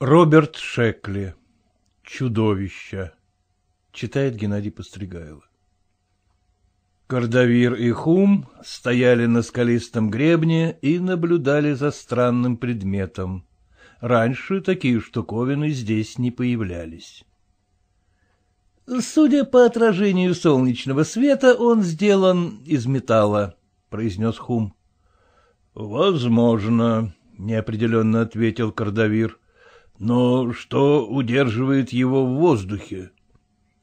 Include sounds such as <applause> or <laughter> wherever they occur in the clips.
Роберт Шекли. чудовище, Читает Геннадий Постригайло. Кордовир и Хум стояли на скалистом гребне и наблюдали за странным предметом. Раньше такие штуковины здесь не появлялись. «Судя по отражению солнечного света, он сделан из металла», — произнес Хум. «Возможно», — неопределенно ответил Кордовир. Но что удерживает его в воздухе?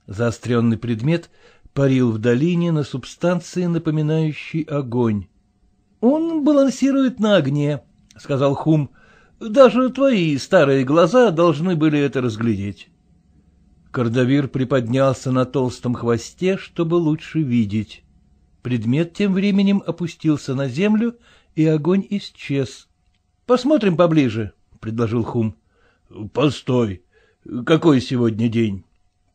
Заостренный предмет парил в долине на субстанции, напоминающей огонь. — Он балансирует на огне, — сказал Хум. — Даже твои старые глаза должны были это разглядеть. Кордовир приподнялся на толстом хвосте, чтобы лучше видеть. Предмет тем временем опустился на землю, и огонь исчез. — Посмотрим поближе, — предложил Хум. — Постой, какой сегодня день?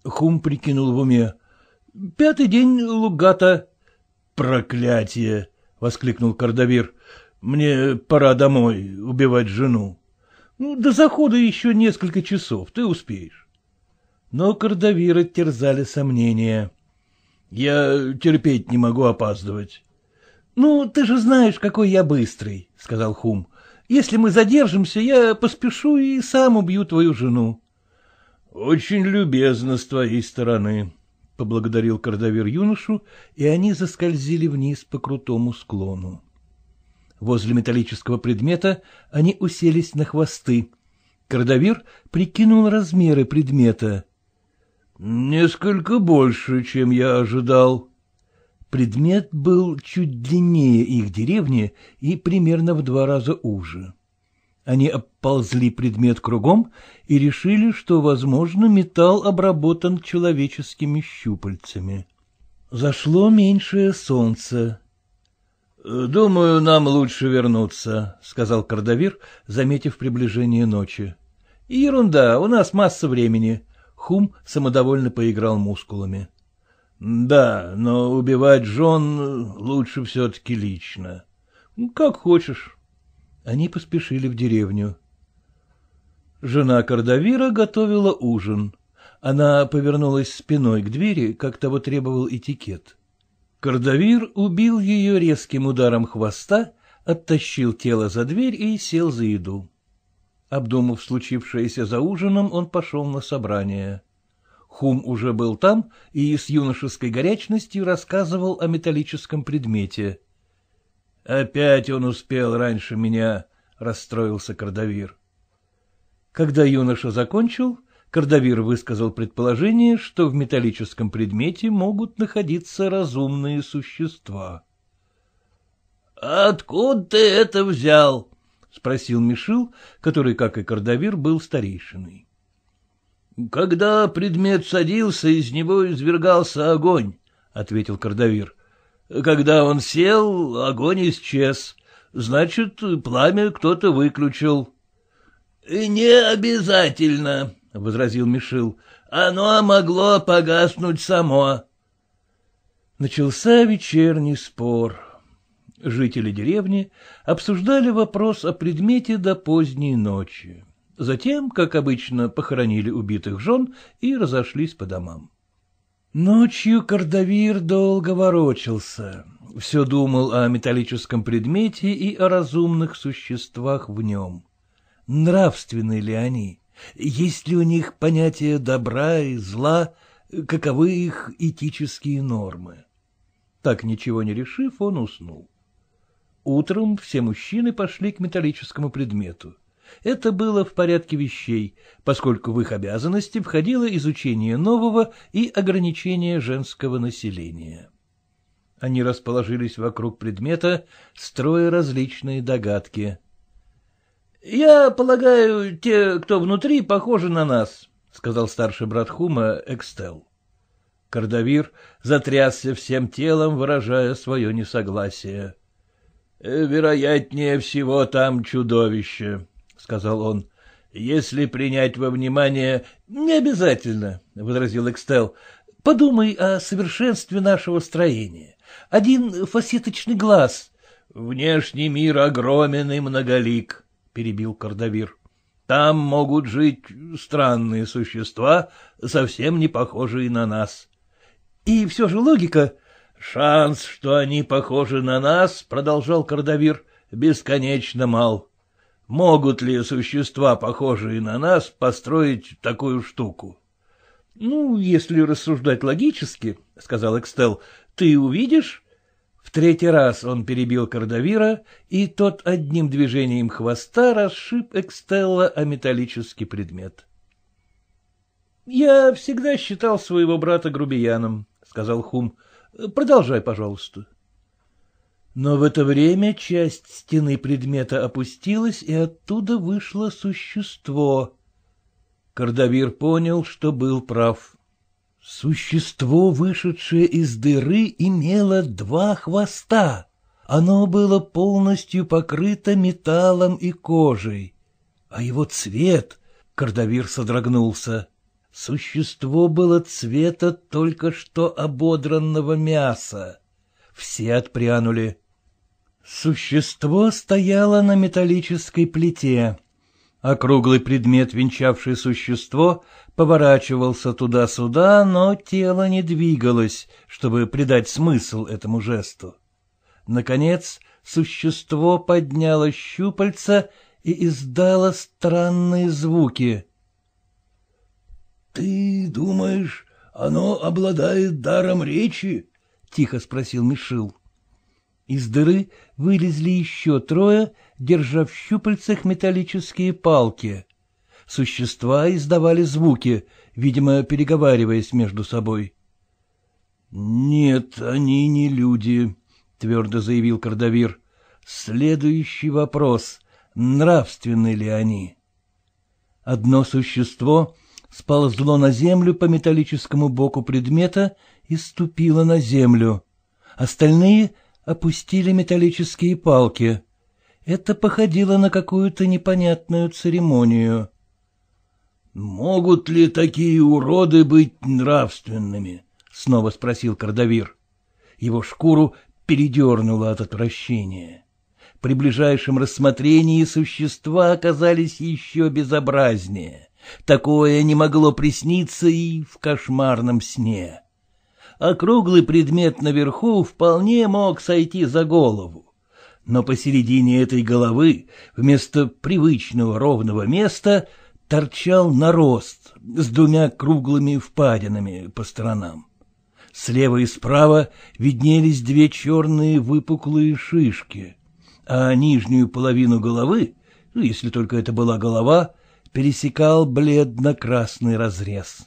Хум прикинул в уме. — Пятый день лугата. — Проклятие! — воскликнул Кардавир. — Мне пора домой убивать жену. Ну, до захода еще несколько часов, ты успеешь. Но Кардавира терзали сомнения. — Я терпеть не могу опаздывать. — Ну, ты же знаешь, какой я быстрый, — сказал Хум. Если мы задержимся, я поспешу и сам убью твою жену. — Очень любезно с твоей стороны, — поблагодарил кардавер юношу, и они заскользили вниз по крутому склону. Возле металлического предмета они уселись на хвосты. Кардавир прикинул размеры предмета. — Несколько больше, чем я ожидал, Предмет был чуть длиннее их деревни и примерно в два раза уже. Они оползли предмет кругом и решили, что, возможно, металл обработан человеческими щупальцами. Зашло меньшее солнце. «Э, — Думаю, нам лучше вернуться, — сказал Кордовир, заметив приближение ночи. — Ерунда, у нас масса времени. Хум самодовольно поиграл мускулами. — да, но убивать жен лучше все-таки лично. Как хочешь. Они поспешили в деревню. Жена Кордовира готовила ужин. Она повернулась спиной к двери, как того требовал этикет. Кордовир убил ее резким ударом хвоста, оттащил тело за дверь и сел за еду. Обдумав случившееся за ужином, он пошел на собрание. Хум уже был там и с юношеской горячностью рассказывал о металлическом предмете. — Опять он успел раньше меня, — расстроился Кордовир. Когда юноша закончил, Кордовир высказал предположение, что в металлическом предмете могут находиться разумные существа. — Откуда ты это взял? — спросил Мишил, который, как и Кордовир, был старейшиной. — Когда предмет садился, из него извергался огонь, — ответил Кордовир. — Когда он сел, огонь исчез. Значит, пламя кто-то выключил. — Не обязательно, — возразил Мишил. — Оно могло погаснуть само. Начался вечерний спор. Жители деревни обсуждали вопрос о предмете до поздней ночи. Затем, как обычно, похоронили убитых жен и разошлись по домам. Ночью Кордовир долго ворочался, все думал о металлическом предмете и о разумных существах в нем. Нравственны ли они? Есть ли у них понятие добра и зла? Каковы их этические нормы? Так ничего не решив, он уснул. Утром все мужчины пошли к металлическому предмету. Это было в порядке вещей, поскольку в их обязанности входило изучение нового и ограничение женского населения. Они расположились вокруг предмета, строя различные догадки. — Я полагаю, те, кто внутри, похожи на нас, — сказал старший брат Хума Экстел. Кордовир затрясся всем телом, выражая свое несогласие. — Вероятнее всего там чудовище, сказал он. — Если принять во внимание... — Не обязательно, — возразил Экстел. — Подумай о совершенстве нашего строения. Один фасеточный глаз. — Внешний мир огромен и многолик, — перебил Кордовир. — Там могут жить странные существа, совсем не похожие на нас. — И все же логика... — Шанс, что они похожи на нас, — продолжал Кордовир, — бесконечно мал. — Могут ли существа, похожие на нас, построить такую штуку? — Ну, если рассуждать логически, — сказал Экстел, — ты увидишь? В третий раз он перебил Кордовира, и тот одним движением хвоста расшиб Экстелла о металлический предмет. — Я всегда считал своего брата грубияном, — сказал Хум. — Продолжай, пожалуйста. — но в это время часть стены предмета опустилась, и оттуда вышло существо. Кордовир понял, что был прав. Существо, вышедшее из дыры, имело два хвоста. Оно было полностью покрыто металлом и кожей. А его цвет... Кордовир содрогнулся. Существо было цвета только что ободранного мяса. Все отпрянули. Существо стояло на металлической плите. Округлый предмет, венчавший существо, поворачивался туда-сюда, но тело не двигалось, чтобы придать смысл этому жесту. Наконец, существо подняло щупальца и издало странные звуки. — Ты думаешь, оно обладает даром речи? — тихо спросил Мишил. Из дыры вылезли еще трое, держа в щупальцах металлические палки. Существа издавали звуки, видимо, переговариваясь между собой. — Нет, они не люди, — твердо заявил Кордовир. — Следующий вопрос — нравственны ли они? Одно существо сползло на землю по металлическому боку предмета и ступило на землю. Остальные — опустили металлические палки. Это походило на какую-то непонятную церемонию. «Могут ли такие уроды быть нравственными?» — снова спросил Кардавир. Его шкуру передернуло от отвращения. При ближайшем рассмотрении существа оказались еще безобразнее. Такое не могло присниться и в кошмарном сне округлый предмет наверху вполне мог сойти за голову. Но посередине этой головы, вместо привычного ровного места, торчал нарост с двумя круглыми впадинами по сторонам. Слева и справа виднелись две черные выпуклые шишки, а нижнюю половину головы, ну, если только это была голова, пересекал бледно-красный разрез.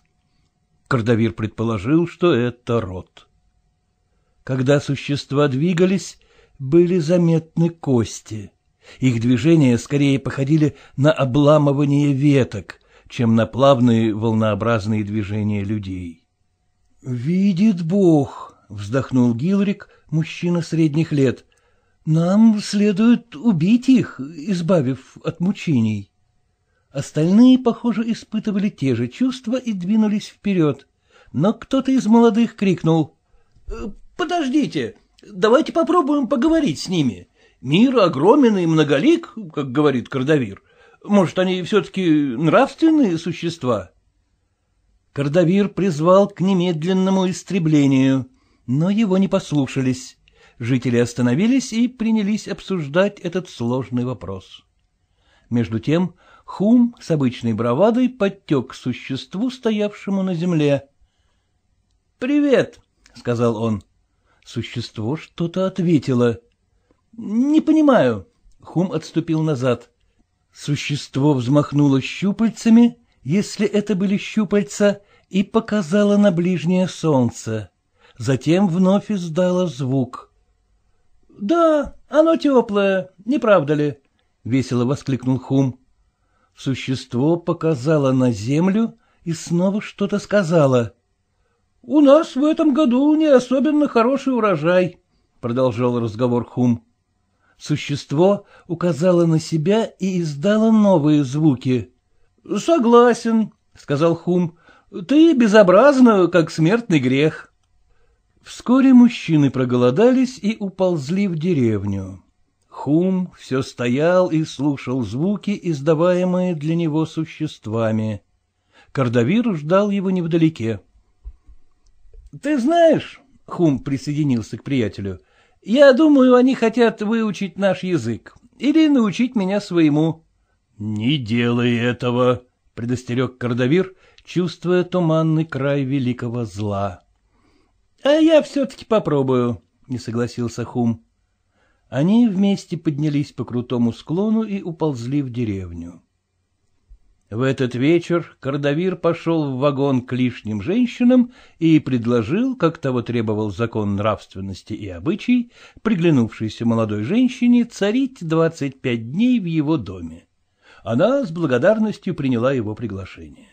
Кордовир предположил, что это рот. Когда существа двигались, были заметны кости. Их движения скорее походили на обламывание веток, чем на плавные волнообразные движения людей. «Видит Бог!» — вздохнул Гилрик, мужчина средних лет. «Нам следует убить их, избавив от мучений». Остальные, похоже, испытывали те же чувства и двинулись вперед. Но кто-то из молодых крикнул. «Э, «Подождите, давайте попробуем поговорить с ними. Мир огромен и многолик, как говорит Кордовир. Может, они все-таки нравственные существа?» Кордовир призвал к немедленному истреблению, но его не послушались. Жители остановились и принялись обсуждать этот сложный вопрос. Между тем Хум с обычной бравадой подтек к существу, стоявшему на земле. — Привет, — сказал он. Существо что-то ответило. — Не понимаю. Хум отступил назад. Существо взмахнуло щупальцами, если это были щупальца, и показало на ближнее солнце. Затем вновь издало звук. — Да, оно теплое, не правда ли? — весело воскликнул Хум. — Существо показало на землю и снова что-то сказала. — У нас в этом году не особенно хороший урожай, — продолжал разговор Хум. Существо указало на себя и издало новые звуки. — Согласен, — сказал Хум, — ты безобразно, как смертный грех. Вскоре мужчины проголодались и уползли в деревню. Хум все стоял и слушал звуки, издаваемые для него существами. Кордовир ждал его невдалеке. — Ты знаешь, — Хум присоединился к приятелю, — я думаю, они хотят выучить наш язык или научить меня своему. — Не делай этого, — предостерег Кордовир, чувствуя туманный край великого зла. — А я все-таки попробую, — не согласился Хум. Они вместе поднялись по крутому склону и уползли в деревню. В этот вечер Кордовир пошел в вагон к лишним женщинам и предложил, как того требовал закон нравственности и обычай, приглянувшейся молодой женщине царить 25 дней в его доме. Она с благодарностью приняла его приглашение.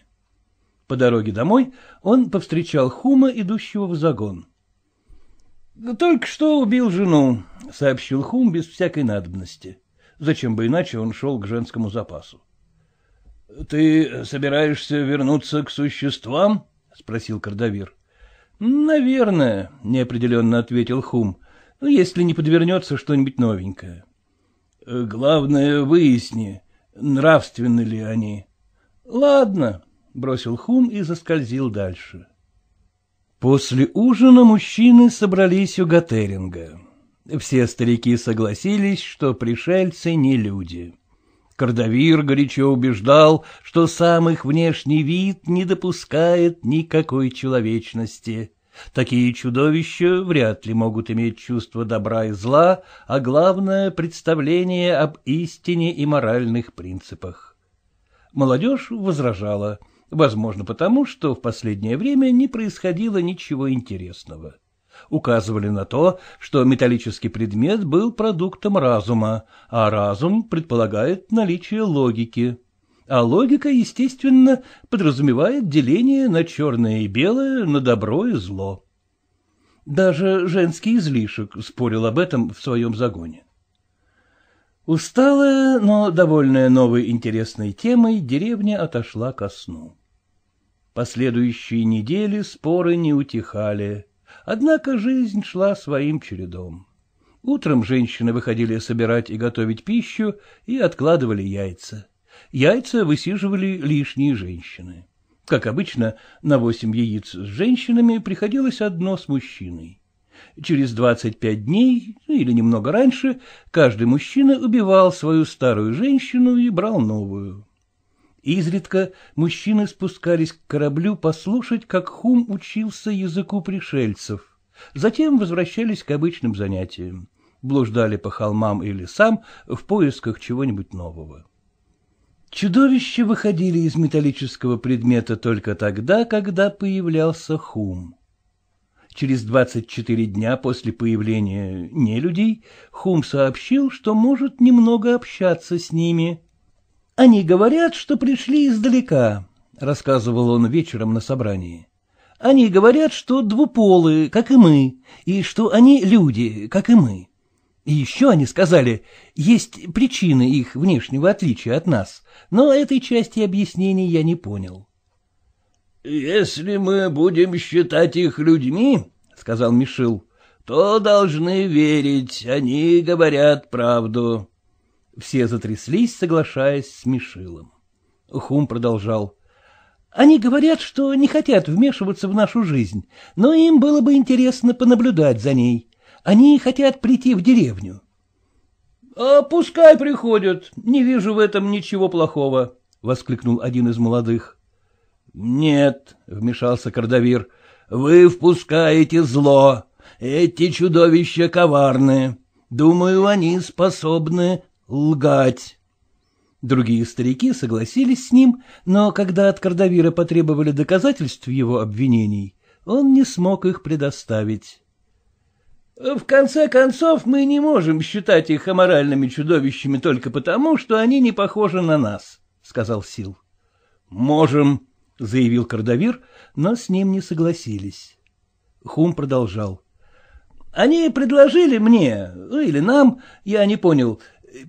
По дороге домой он повстречал Хума, идущего в загон. — Только что убил жену, — сообщил Хум без всякой надобности. Зачем бы иначе он шел к женскому запасу. — Ты собираешься вернуться к существам? — спросил Кордовир. — Наверное, — неопределенно ответил Хум, — если не подвернется что-нибудь новенькое. «Э, — Главное, выясни, нравственны ли они. — Ладно, — бросил Хум и заскользил дальше. После ужина мужчины собрались у Готеринга. Все старики согласились, что пришельцы не люди. Кордовир горячо убеждал, что сам их внешний вид не допускает никакой человечности. Такие чудовища вряд ли могут иметь чувство добра и зла, а главное — представление об истине и моральных принципах. Молодежь возражала — Возможно, потому, что в последнее время не происходило ничего интересного. Указывали на то, что металлический предмет был продуктом разума, а разум предполагает наличие логики. А логика, естественно, подразумевает деление на черное и белое, на добро и зло. Даже женский излишек спорил об этом в своем загоне. Усталая, но довольная новой интересной темой, деревня отошла ко сну. Последующие недели споры не утихали. Однако жизнь шла своим чередом. Утром женщины выходили собирать и готовить пищу и откладывали яйца. Яйца высиживали лишние женщины. Как обычно, на восемь яиц с женщинами приходилось одно с мужчиной. Через двадцать пять дней, или немного раньше, каждый мужчина убивал свою старую женщину и брал новую. Изредка мужчины спускались к кораблю послушать, как Хум учился языку пришельцев. Затем возвращались к обычным занятиям. Блуждали по холмам и лесам в поисках чего-нибудь нового. Чудовища выходили из металлического предмета только тогда, когда появлялся Хум. Через 24 дня после появления нелюдей Хум сообщил, что может немного общаться с ними. Они говорят, что пришли издалека, — рассказывал он вечером на собрании. Они говорят, что двуполы, как и мы, и что они люди, как и мы. И еще они сказали, есть причины их внешнего отличия от нас, но этой части объяснений я не понял. — Если мы будем считать их людьми, — сказал Мишил, — то должны верить, они говорят правду. Все затряслись, соглашаясь с Мишилом. Хум продолжал. «Они говорят, что не хотят вмешиваться в нашу жизнь, но им было бы интересно понаблюдать за ней. Они хотят прийти в деревню». «А пускай приходят, не вижу в этом ничего плохого», — воскликнул один из молодых. «Нет», — вмешался Кордовир, — «вы впускаете зло. Эти чудовища коварные. Думаю, они способны лгать. Другие старики согласились с ним, но когда от Кордовира потребовали доказательств его обвинений, он не смог их предоставить. В конце концов, мы не можем считать их аморальными чудовищами только потому, что они не похожи на нас, — сказал Сил. — Можем, — заявил Кордовир, но с ним не согласились. Хум продолжал. — Они предложили мне, ну или нам, я не понял,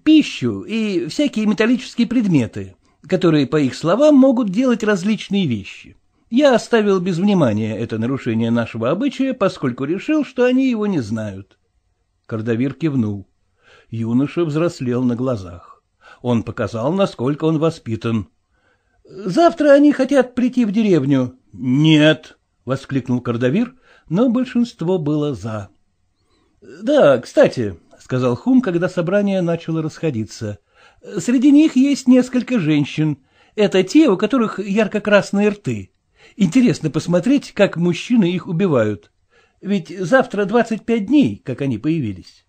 пищу и всякие металлические предметы, которые, по их словам, могут делать различные вещи. Я оставил без внимания это нарушение нашего обычая, поскольку решил, что они его не знают. Кордовир кивнул. Юноша взрослел на глазах. Он показал, насколько он воспитан. — Завтра они хотят прийти в деревню. — Нет, — воскликнул Кордовир, но большинство было «за». — Да, кстати, — сказал Хум, когда собрание начало расходиться. — Среди них есть несколько женщин. Это те, у которых ярко-красные рты. Интересно посмотреть, как мужчины их убивают. Ведь завтра 25 дней, как они появились.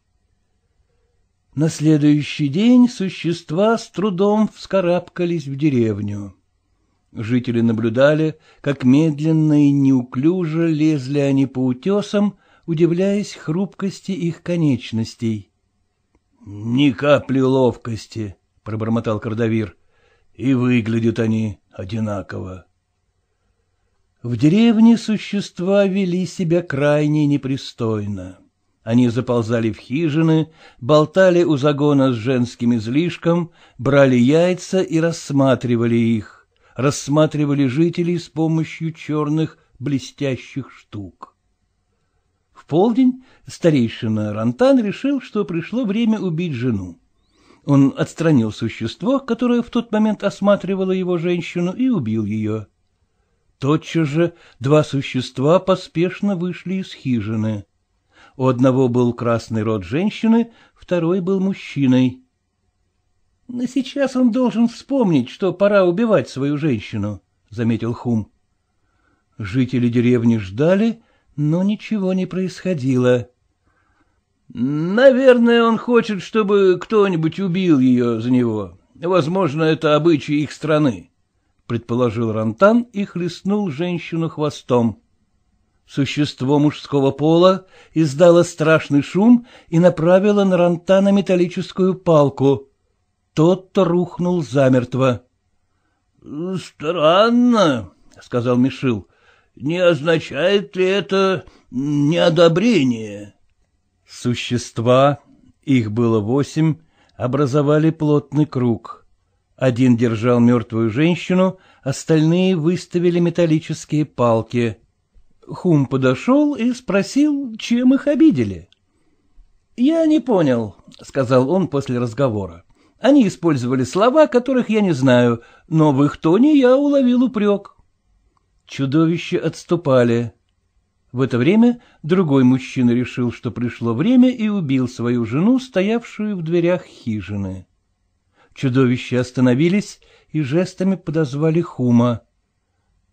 На следующий день существа с трудом вскарабкались в деревню. Жители наблюдали, как медленно и неуклюже лезли они по утесам, удивляясь хрупкости их конечностей. — Ни капли ловкости, — пробормотал Кордовир, — и выглядят они одинаково. В деревне существа вели себя крайне непристойно. Они заползали в хижины, болтали у загона с женским излишком, брали яйца и рассматривали их, рассматривали жителей с помощью черных блестящих штук. В полдень старейшина Рантан решил, что пришло время убить жену. Он отстранил существо, которое в тот момент осматривало его женщину, и убил ее. Тотчас же два существа поспешно вышли из хижины. У одного был красный рот женщины, второй был мужчиной. — Сейчас он должен вспомнить, что пора убивать свою женщину, — заметил Хум. Жители деревни ждали, но ничего не происходило. «Наверное, он хочет, чтобы кто-нибудь убил ее за него. Возможно, это обычаи их страны», — предположил Рантан и хлестнул женщину хвостом. Существо мужского пола издало страшный шум и направило на Рантана металлическую палку. Тот-то рухнул замертво. — Странно, — сказал Мишил, не означает ли это неодобрение? Существа, их было восемь, образовали плотный круг. Один держал мертвую женщину, остальные выставили металлические палки. Хум подошел и спросил, чем их обидели. — Я не понял, — сказал он после разговора. Они использовали слова, которых я не знаю, но в их тоне я уловил упрек. Чудовища отступали. В это время другой мужчина решил, что пришло время, и убил свою жену, стоявшую в дверях хижины. Чудовища остановились и жестами подозвали Хума.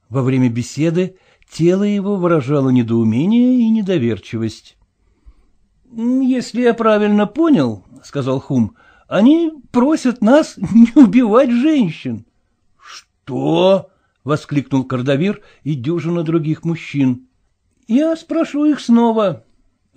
Во время беседы тело его выражало недоумение и недоверчивость. — Если я правильно понял, — сказал Хум, — они просят нас <laughs> не убивать женщин. — Что? воскликнул Кордовир и дюжина других мужчин. Я спрошу их снова.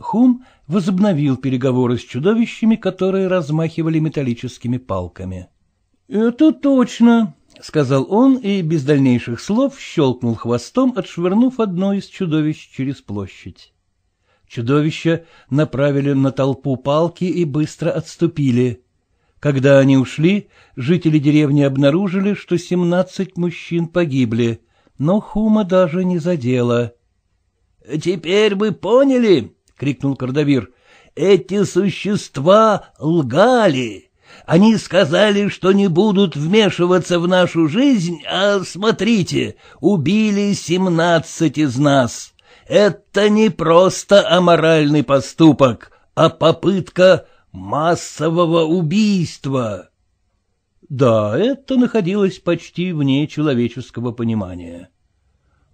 Хум возобновил переговоры с чудовищами, которые размахивали металлическими палками. — Это точно, — сказал он и без дальнейших слов щелкнул хвостом, отшвырнув одно из чудовищ через площадь. Чудовища направили на толпу палки и быстро отступили. Когда они ушли, жители деревни обнаружили, что семнадцать мужчин погибли, но Хума даже не задела. — Теперь вы поняли, — крикнул Кардавир, — эти существа лгали. Они сказали, что не будут вмешиваться в нашу жизнь, а смотрите, убили семнадцать из нас. Это не просто аморальный поступок, а попытка массового убийства. Да, это находилось почти вне человеческого понимания.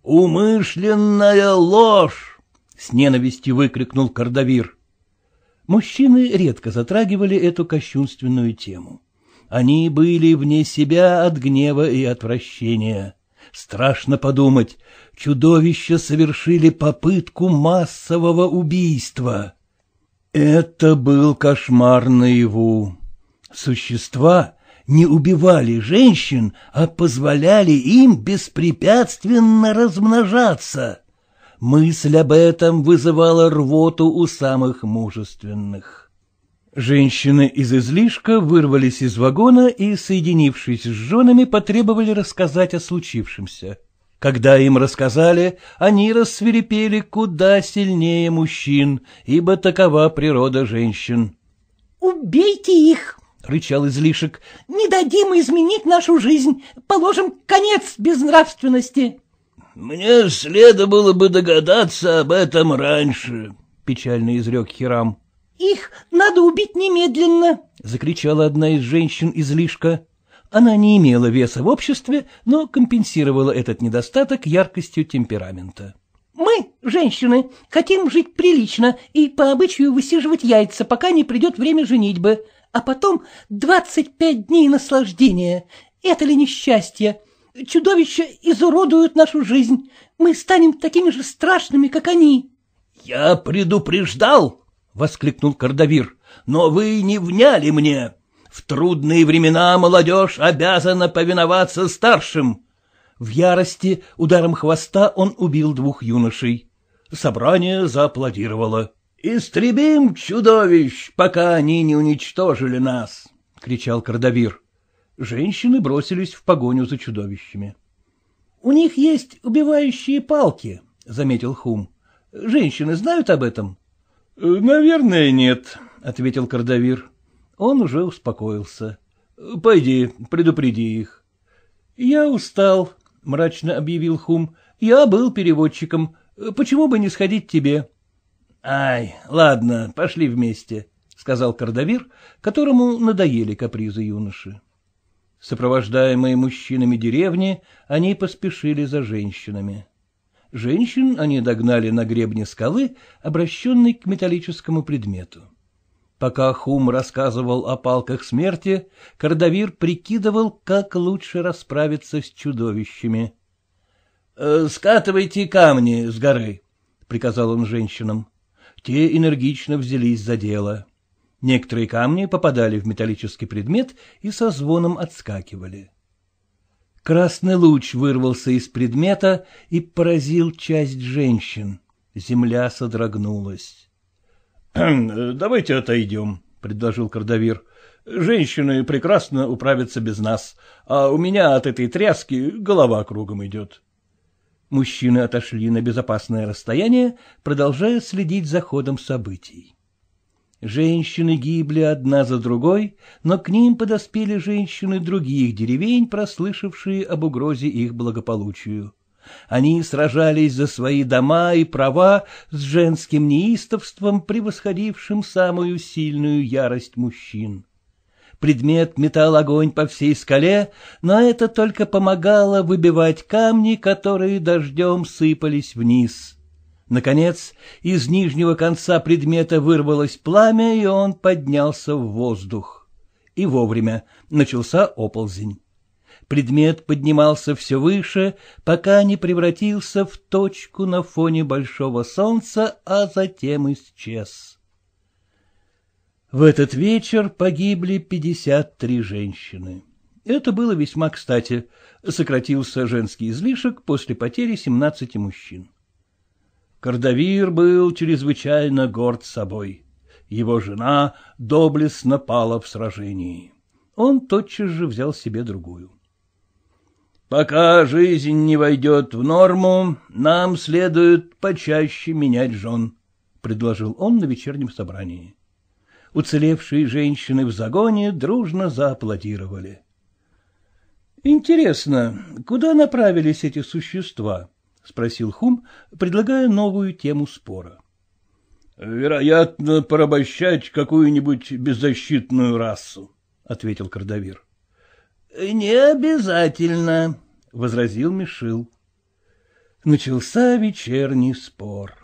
«Умышленная ложь!» — с ненавистью выкрикнул Кардавир. Мужчины редко затрагивали эту кощунственную тему. Они были вне себя от гнева и отвращения. Страшно подумать, чудовища совершили попытку массового убийства. Это был кошмар наяву. Существа не убивали женщин, а позволяли им беспрепятственно размножаться. Мысль об этом вызывала рвоту у самых мужественных. Женщины из излишка вырвались из вагона и, соединившись с женами, потребовали рассказать о случившемся. Когда им рассказали, они рассверепели куда сильнее мужчин, ибо такова природа женщин. «Убейте их!» — рычал излишек. «Не дадим изменить нашу жизнь! Положим конец безнравственности!» «Мне следовало бы догадаться об этом раньше», — печально изрек Хирам. «Их надо убить немедленно!» — закричала одна из женщин излишка. Она не имела веса в обществе, но компенсировала этот недостаток яркостью темперамента. «Мы, женщины, хотим жить прилично и по обычаю высиживать яйца, пока не придет время женитьбы, а потом двадцать пять дней наслаждения. Это ли несчастье? Чудовища изуродуют нашу жизнь. Мы станем такими же страшными, как они». «Я предупреждал!» — воскликнул Кардавир. «Но вы не вняли мне!» В трудные времена молодежь обязана повиноваться старшим. В ярости ударом хвоста он убил двух юношей. Собрание зааплодировало. «Истребим чудовищ, пока они не уничтожили нас!» — кричал Кардавир. Женщины бросились в погоню за чудовищами. «У них есть убивающие палки», — заметил Хум. «Женщины знают об этом?» «Наверное, нет», — ответил Кардавир. Он уже успокоился. — Пойди, предупреди их. — Я устал, — мрачно объявил Хум. — Я был переводчиком. Почему бы не сходить тебе? — Ай, ладно, пошли вместе, — сказал Кордовир, которому надоели капризы юноши. Сопровождаемые мужчинами деревни, они поспешили за женщинами. Женщин они догнали на гребне скалы, обращенной к металлическому предмету. Пока Хум рассказывал о палках смерти, Кардавир прикидывал, как лучше расправиться с чудовищами. «Э, — Скатывайте камни с горы, — приказал он женщинам. Те энергично взялись за дело. Некоторые камни попадали в металлический предмет и со звоном отскакивали. Красный луч вырвался из предмета и поразил часть женщин. Земля содрогнулась. Э, давайте отойдем, — предложил Кордовир. Женщины прекрасно управятся без нас, а у меня от этой тряски голова кругом идет. Мужчины отошли на безопасное расстояние, продолжая следить за ходом событий. Женщины гибли одна за другой, но к ним подоспели женщины других деревень, прослышавшие об угрозе их благополучию. Они сражались за свои дома и права с женским неистовством, превосходившим самую сильную ярость мужчин. Предмет метал огонь по всей скале, но это только помогало выбивать камни, которые дождем сыпались вниз. Наконец, из нижнего конца предмета вырвалось пламя, и он поднялся в воздух. И вовремя начался оползень предмет поднимался все выше, пока не превратился в точку на фоне большого солнца, а затем исчез. В этот вечер погибли 53 женщины. Это было весьма кстати. Сократился женский излишек после потери 17 мужчин. Кордовир был чрезвычайно горд собой. Его жена доблестно пала в сражении. Он тотчас же взял себе другую. Пока жизнь не войдет в норму, нам следует почаще менять жен, — предложил он на вечернем собрании. Уцелевшие женщины в загоне дружно зааплодировали. «Интересно, куда направились эти существа?» — спросил Хум, предлагая новую тему спора. «Вероятно, порабощать какую-нибудь беззащитную расу», — ответил Кордовир. Не обязательно, — возразил Мишил. Начался вечерний спор.